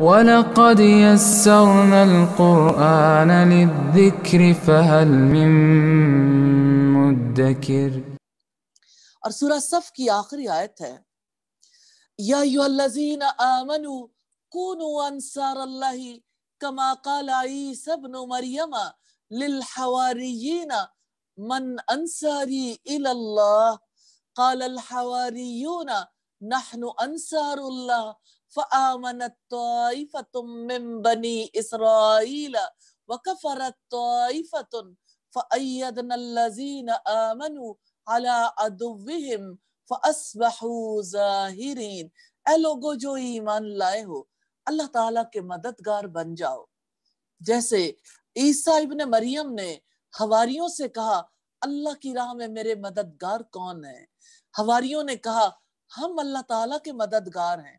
ولقد يسرنا القرآن للذكر فهل من مدكر اور سورہ صف کی آخری آیت ہے یا ایوہ الذین آمنوا کونوا انصار اللہ کما قال عيسى ابن مریم للحواریین من انصاری الى اللہ قال الحواریون نحن انصار اللہ फ़ामनत जो ईमान लाए हो अल्लाह ताला के मददगार बन जाओ जैसे ईसा इब्ने मरियम ने हवारियों से कहा अल्लाह की राह में मेरे मददगार कौन है हवारियों ने कहा हम अल्लाह ताला के मददगार हैं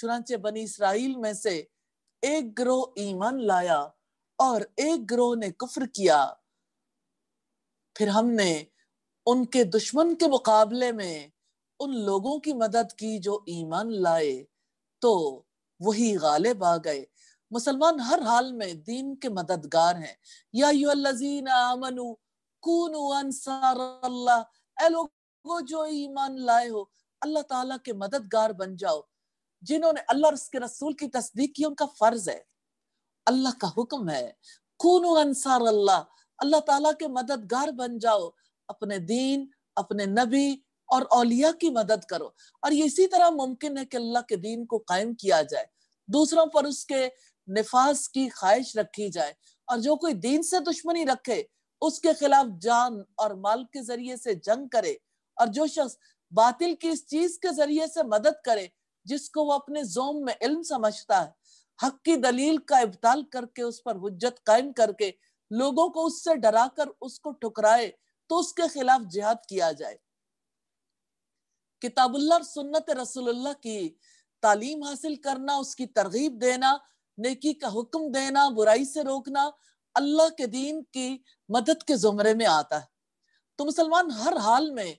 चुनाचे बनी इसराइल में से एक ग्रोह ईमान लाया और एक ग्रोह ने कुफर किया फिर हमने उनके दुश्मन के मुकाबले में उन लोगों की मदद की जो ईमान लाए तो वही गालिब आ गए मुसलमान हर हाल में दीन के मददगार हैं या आमनु कूनु अल्लाह जो ईमान लाए हो अल्लाह ताला के मददगार बन जाओ जिन्होंने अल्लाह और उसके रसूल की तस्दीक की उनका फर्ज है अल्लाह का हुक्म है कूनू अंसार अल्लाह अल्लाह ताला के मददगार बन जाओ अपने दीन अपने नबी और औलिया की मदद करो और ये इसी तरह मुमकिन है कि अल्लाह के दीन को कायम किया जाए दूसरों पर उसके निफाज की ख्वाहिश रखी जाए और जो कोई दीन से दुश्मनी रखे उसके खिलाफ जान और माल के जरिए से जंग करे और जो शख्स बातिल की इस चीज के जरिए से मदद करे जिसको वो अपने जोम में इल्म समझता है हक की दलील का इब्ताल करके उस पर हजत कायम करके लोगों को उससे डरा कर उसको ठुकराए तो उसके खिलाफ जिहाद किया जाए किताबुल्ला और सुन्नत रसुल्ला की तालीम हासिल करना उसकी तरगीब देना नेकी का हुक्म देना बुराई से रोकना अल्लाह के दीन की मदद के जुमरे में आता है तो मुसलमान हर हाल में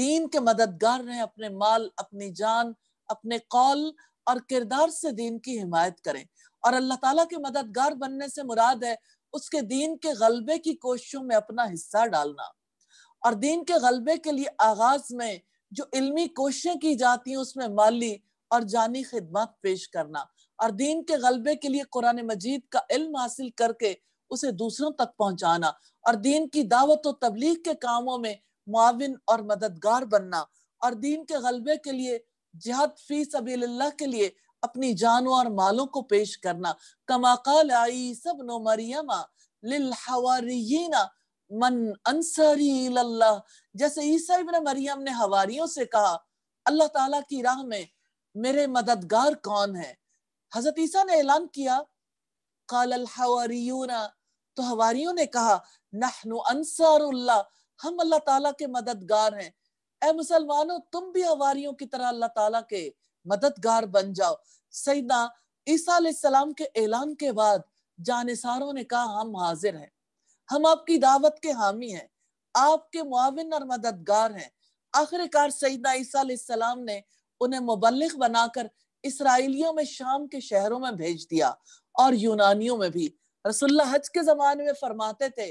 दीन के मददगार रहे अपने माल अपनी जान अपने कौल और किरदार से दीन की हिमायत करें और अल्लाह ताला के मददगार बनने से मुराद है उसके दीन के गलबे की कोशिशों में अपना हिस्सा डालना और दीन के गलबे के लिए आगाज में जो इल्मी कोशिशें की जाती हैं उसमें माली और जानी खिदमत पेश करना और दीन के गलबे के लिए कुरान मजीद का इल्म हासिल करके उसे दूसरों तक पहुंचाना और दीन की दावत और तबलीग के कामों में माविन और मददगार बनना और दीन के गलबे के लिए जिहाद फी सबील्लाह के लिए अपनी जानों और मालों को पेश करना कमाकाल आई सब नो मरियमा लिलहवारीना मन अंसारी जैसे ईसा इबन मरियम ने हवारियों से कहा अल्लाह ताला की राह में मेरे मददगार कौन है हजरत ईसा ने ऐलान किया काल हवारीना तो हवारियों ने कहा नहनु अंसारुल्लाह हम अल्लाह ताला के मददगार हैं ए मुसलमानों तुम भी अवारियों की तरह अल्लाह ताला के मददगार बन जाओ सईदा ईसा सलाम के ऐलान के बाद जानसारों ने कहा हम हाजिर हैं हम आपकी दावत के हामी हैं आपके मुआविन और मददगार हैं आखिरकार सईदा ईसा सलाम ने उन्हें मुबलक बनाकर इसराइलियों में शाम के शहरों में भेज दिया और यूनानियों में भी रसुल्ला हज के जमाने में फरमाते थे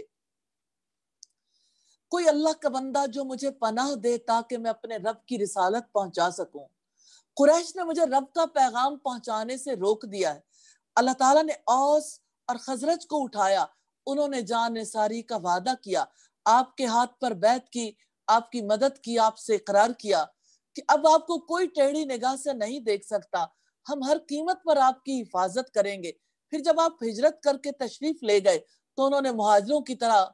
कोई अल्लाह का बंदा जो मुझे पनाह दे ताकि मैं अपने रब की रिसालत पहुंचा सकूं कुरैश ने मुझे रब का पैगाम पहुंचाने से रोक दिया है अल्लाह ताला ने औस और खजरत को उठाया उन्होंने जान निसारी का वादा किया आपके हाथ पर बैत की आपकी मदद की आपसे इकरार किया कि अब आपको कोई टेढ़ी निगाह से नहीं देख सकता हम हर कीमत पर आपकी हिफाजत करेंगे फिर जब आप हिजरत करके तशरीफ ले गए तो उन्होंने मुहाजरों की तरह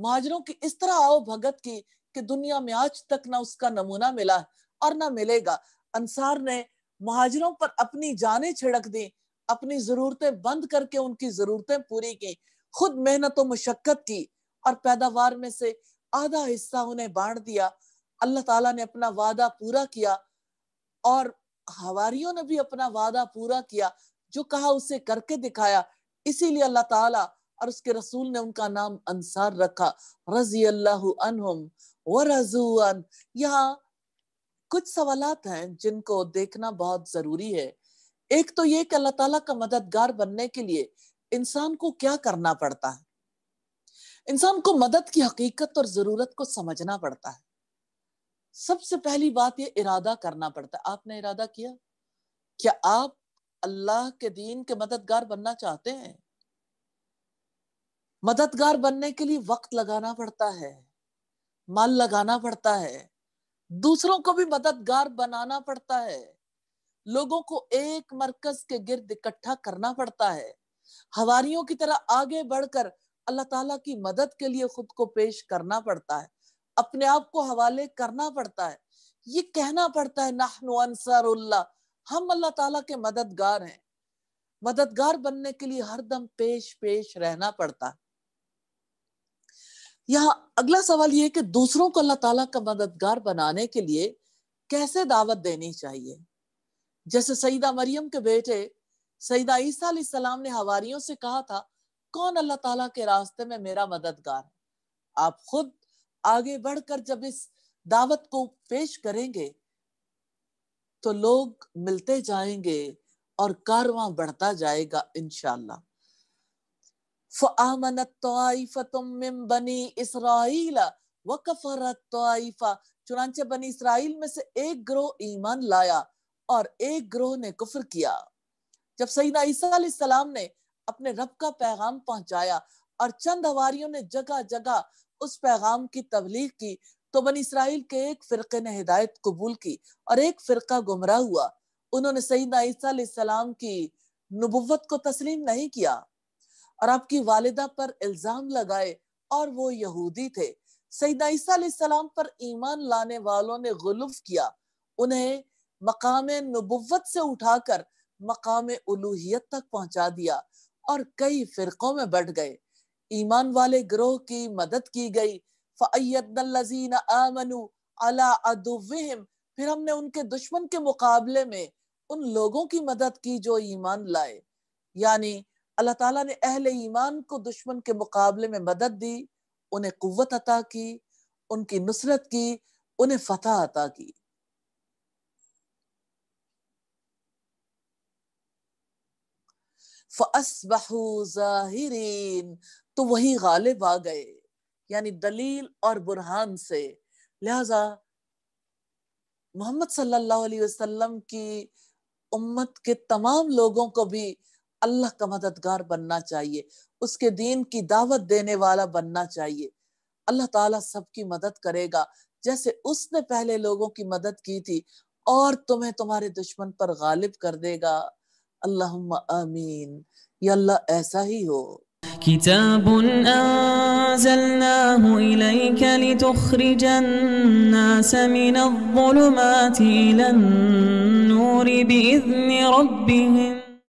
माजरों की इस तरह आओ भगत की कि दुनिया में आज तक ना उसका नमूना मिला और ना मिलेगा अंसार ने महाजरों पर अपनी जानें छिड़क दी अपनी जरूरतें बंद करके उनकी जरूरतें पूरी की खुद मेहनत और मुशक्कत की और पैदावार में से आधा हिस्सा उन्हें बांट दिया अल्लाह ताला ने अपना वादा पूरा किया और हवारियों ने भी अपना वादा पूरा किया जो कहा उसे करके दिखाया इसीलिए अल्लाह ताला और उसके रसूल ने उनका नाम अंसार रखा रजी अल्लाह अनहुम यहाँ कुछ सवाल हैं जिनको देखना बहुत ज़रूरी है एक तो ये कि अल्लाह ताला का मददगार बनने के लिए इंसान को क्या करना पड़ता है इंसान को मदद की हकीकत और ज़रूरत को समझना पड़ता है सबसे पहली बात ये इरादा करना पड़ता है आपने इरादा किया क्या आप अल्लाह के दीन के मददगार बनना चाहते हैं मददगार बनने के लिए वक्त लगाना पड़ता है माल लगाना पड़ता है दूसरों को भी मददगार बनाना पड़ता है लोगों को एक मरकज के गिर्द इकट्ठा करना पड़ता है हवारियों की तरह आगे बढ़कर अल्लाह ताला की मदद के लिए खुद को पेश करना पड़ता है अपने आप को हवाले करना पड़ता है ये कहना पड़ता है नाहनु अनसारुल्लाह हम अल्लाह ताला के मददगार हैं मददगार बनने के लिए हर दम पेश पेश रहना पड़ता है यहाँ अगला सवाल ये है कि दूसरों को अल्लाह ताला का मददगार बनाने के लिए कैसे दावत देनी चाहिए जैसे सईदा मरियम के बेटे सईदा ईसा सलाम ने हवारियों से कहा था कौन अल्लाह ताला के रास्ते में मेरा मददगार है आप खुद आगे बढ़कर जब इस दावत को पेश करेंगे तो लोग मिलते जाएंगे और कारवां बढ़ता जाएगा इनशाला चुनाचे बनी इसराइल में से एक ग्रोह ईमान लाया और एक ग्रोह ने कुफर किया जब सईना ईसा ने अपने रब का पैगाम पहुंचाया और चंद हवारियों ने जगह जगह उस पैगाम की तबलीग की तो बनी इसराइल के एक फिर ने हिदायत कबूल की और एक फिर गुमराह हुआ उन्होंने सईदा ईसा की नबुवत को तस्लीम नहीं किया और आपकी वालिदा पर इल्जाम लगाए और वो यहूदी थे सईदाईसम पर ईमान लाने वालों ने गुलफ किया उन्हें मकाम नबुवत से उठाकर मकाम उलूहियत तक पहुंचा दिया और कई फिरकों में बढ़ गए ईमान वाले ग्रोह की मदद की गई फ़ैदीन फिर हमने उनके दुश्मन के मुकाबले में उन लोगों की मदद की जो ईमान लाए यानी अल्लाह ताला ने अहल ईमान को दुश्मन के मुकाबले में मदद दी उन्हें कुत अता की उनकी नुसरत की उन्हें फतह अता की फ़ासबहरीन तो वही गालिब आ गए यानी दलील और बुरहान से लिहाजा मोहम्मद सल्लल्लाहु अलैहि वसल्लम की उम्मत के तमाम लोगों को भी अल्लाह का मददगार बनना चाहिए उसके दीन की दावत देने वाला बनना चाहिए अल्लाह ताला सबकी मदद करेगा जैसे उसने पहले लोगों की मदद की थी और तुम्हें तुम्हारे दुश्मन पर गालिब कर देगा अल्लाह आमीन या अल्लाह ऐसा ही हो كتاب أنزلناه إليك لتخرج الناس من الظلمات إلى النور بإذن ربهم